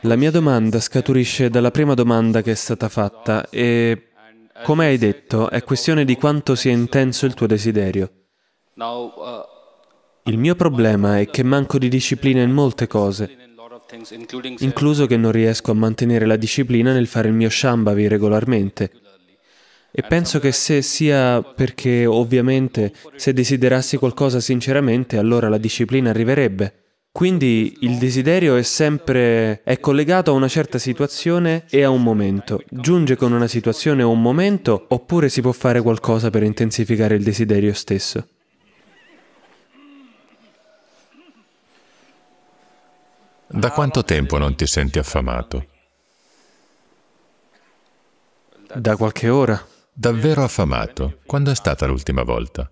La mia domanda scaturisce dalla prima domanda che è stata fatta e, come hai detto, è questione di quanto sia intenso il tuo desiderio. Il mio problema è che manco di disciplina in molte cose, incluso che non riesco a mantenere la disciplina nel fare il mio Shambhavi regolarmente. E penso che se sia perché ovviamente se desiderassi qualcosa sinceramente allora la disciplina arriverebbe. Quindi il desiderio è sempre è collegato a una certa situazione e a un momento. Giunge con una situazione o un momento oppure si può fare qualcosa per intensificare il desiderio stesso. Da quanto tempo non ti senti affamato? Da qualche ora. Davvero affamato? Quando è stata l'ultima volta?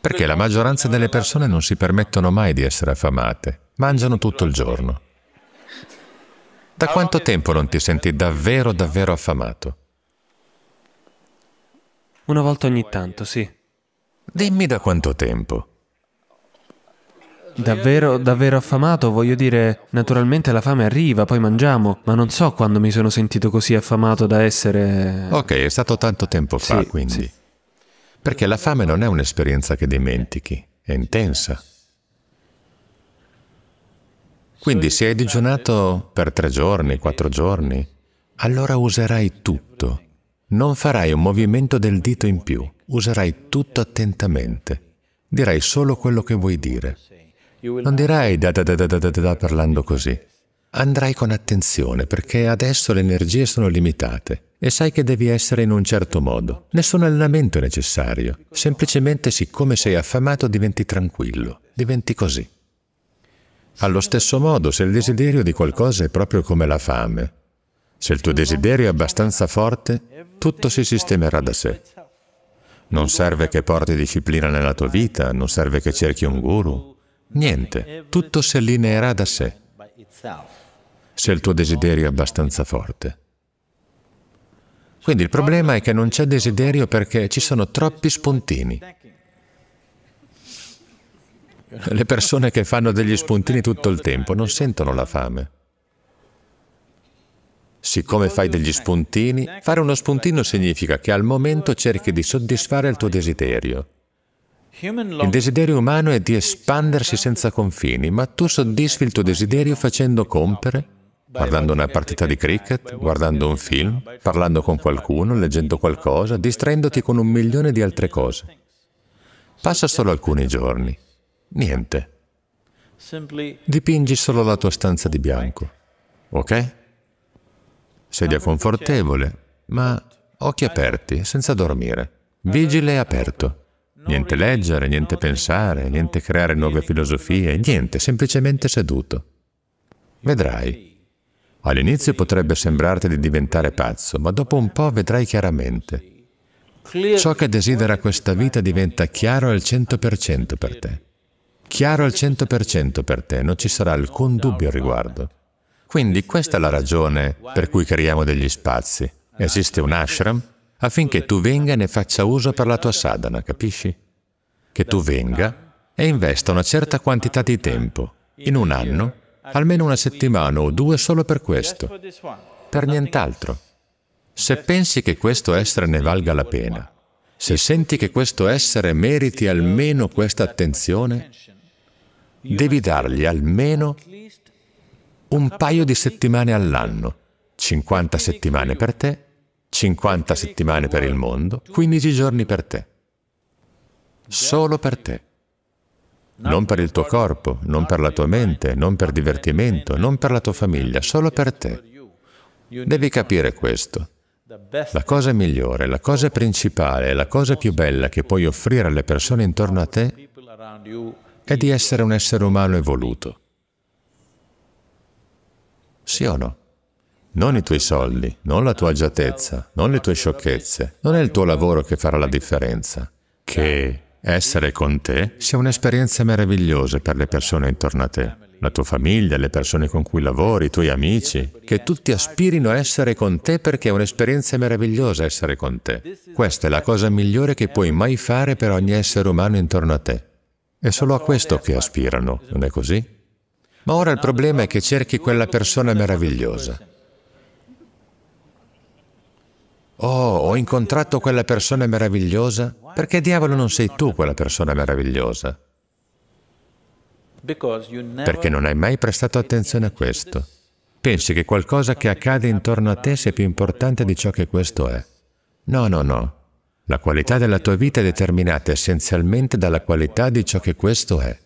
Perché la maggioranza delle persone non si permettono mai di essere affamate, mangiano tutto il giorno. Da quanto tempo non ti senti davvero, davvero affamato? Una volta ogni tanto, sì. Dimmi da quanto tempo. Davvero, davvero affamato, voglio dire, naturalmente la fame arriva, poi mangiamo, ma non so quando mi sono sentito così affamato da essere... Ok, è stato tanto tempo fa, sì, quindi. Sì. Perché la fame non è un'esperienza che dimentichi, è intensa. Quindi se hai digiunato per tre giorni, quattro giorni, allora userai tutto. Non farai un movimento del dito in più, userai tutto attentamente. Dirai solo quello che vuoi dire. Non dirai da da da da da da, da parlando così. Andrai con attenzione perché adesso le energie sono limitate e sai che devi essere in un certo modo. Nessun allenamento è necessario. Semplicemente siccome sei affamato diventi tranquillo, diventi così. Allo stesso modo, se il desiderio di qualcosa è proprio come la fame, se il tuo desiderio è abbastanza forte, tutto si sistemerà da sé. Non serve che porti disciplina nella tua vita, non serve che cerchi un guru, niente, tutto si allineerà da sé, se il tuo desiderio è abbastanza forte. Quindi il problema è che non c'è desiderio perché ci sono troppi spuntini. Le persone che fanno degli spuntini tutto il tempo non sentono la fame. Siccome fai degli spuntini, fare uno spuntino significa che al momento cerchi di soddisfare il tuo desiderio. Il desiderio umano è di espandersi senza confini, ma tu soddisfi il tuo desiderio facendo compere guardando una partita di cricket, guardando un film, parlando con qualcuno, leggendo qualcosa, distraendoti con un milione di altre cose. Passa solo alcuni giorni. Niente. Dipingi solo la tua stanza di bianco. Ok? Sedia confortevole, ma occhi aperti, senza dormire. Vigile e aperto. Niente leggere, niente pensare, niente creare nuove filosofie, niente, semplicemente seduto. Vedrai, All'inizio potrebbe sembrarti di diventare pazzo, ma dopo un po' vedrai chiaramente. Ciò che desidera questa vita diventa chiaro al 100% per te. Chiaro al 100% per te, non ci sarà alcun dubbio al riguardo. Quindi questa è la ragione per cui creiamo degli spazi. Esiste un ashram affinché tu venga e ne faccia uso per la tua sadhana, capisci? Che tu venga e investa una certa quantità di tempo, in un anno, almeno una settimana o due solo per questo, per nient'altro. Se pensi che questo essere ne valga la pena, se senti che questo essere meriti almeno questa attenzione, devi dargli almeno un paio di settimane all'anno, 50 settimane per te, 50 settimane per il mondo, 15 giorni per te, solo per te non per il tuo corpo, non per la tua mente, non per divertimento, non per la tua famiglia, solo per te. Devi capire questo. La cosa migliore, la cosa principale, la cosa più bella che puoi offrire alle persone intorno a te è di essere un essere umano evoluto. Sì o no? Non i tuoi soldi, non la tua agiatezza, non le tue sciocchezze, non è il tuo lavoro che farà la differenza. Che essere con te sia un'esperienza meravigliosa per le persone intorno a te, la tua famiglia, le persone con cui lavori, i tuoi amici, che tutti aspirino a essere con te perché è un'esperienza meravigliosa essere con te. Questa è la cosa migliore che puoi mai fare per ogni essere umano intorno a te. È solo a questo che aspirano, non è così? Ma ora il problema è che cerchi quella persona meravigliosa. oh, ho incontrato quella persona meravigliosa, perché diavolo non sei tu quella persona meravigliosa? Perché non hai mai prestato attenzione a questo. Pensi che qualcosa che accade intorno a te sia più importante di ciò che questo è. No, no, no. La qualità della tua vita è determinata essenzialmente dalla qualità di ciò che questo è.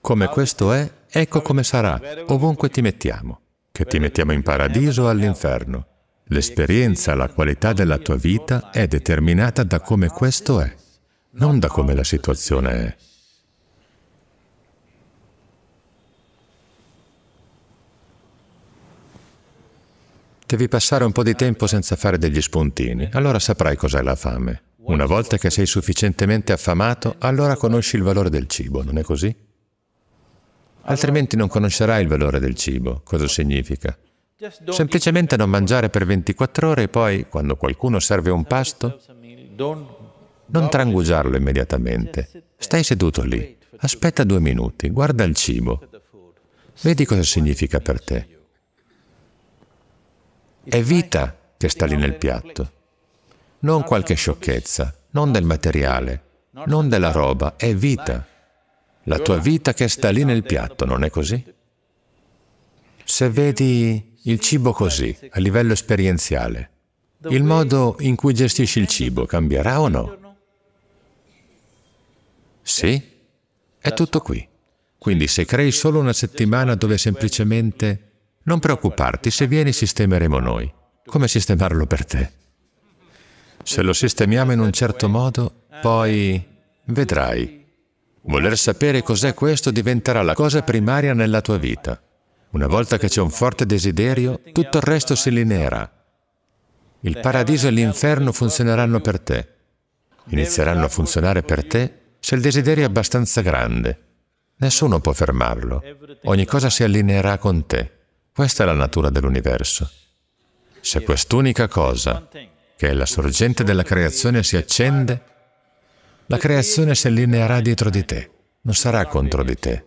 Come questo è, ecco come sarà, ovunque ti mettiamo. Che ti mettiamo in paradiso o all'inferno. L'esperienza, la qualità della tua vita è determinata da come questo è, non da come la situazione è. Devi passare un po' di tempo senza fare degli spuntini, allora saprai cos'è la fame. Una volta che sei sufficientemente affamato, allora conosci il valore del cibo, non è così? Altrimenti non conoscerai il valore del cibo. Cosa significa? Semplicemente non mangiare per 24 ore e poi, quando qualcuno serve un pasto, non trangugiarlo immediatamente. Stai seduto lì, aspetta due minuti, guarda il cibo, vedi cosa significa per te. È vita che sta lì nel piatto, non qualche sciocchezza, non del materiale, non della roba, è vita. La tua vita che sta lì nel piatto, non è così? Se vedi il cibo così, a livello esperienziale. Il modo in cui gestisci il cibo cambierà o no? Sì, è tutto qui. Quindi se crei solo una settimana dove semplicemente... Non preoccuparti, se vieni sistemeremo noi. Come sistemarlo per te? Se lo sistemiamo in un certo modo, poi vedrai. Voler sapere cos'è questo diventerà la cosa primaria nella tua vita. Una volta che c'è un forte desiderio, tutto il resto si linea. Il paradiso e l'inferno funzioneranno per te. Inizieranno a funzionare per te se il desiderio è abbastanza grande. Nessuno può fermarlo. Ogni cosa si allineerà con te. Questa è la natura dell'universo. Se quest'unica cosa, che è la sorgente della creazione, si accende, la creazione si allineerà dietro di te, non sarà contro di te.